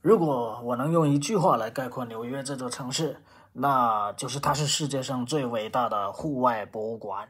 如果我能用一句话来概括纽约这座城市，那就是它是世界上最伟大的户外博物馆。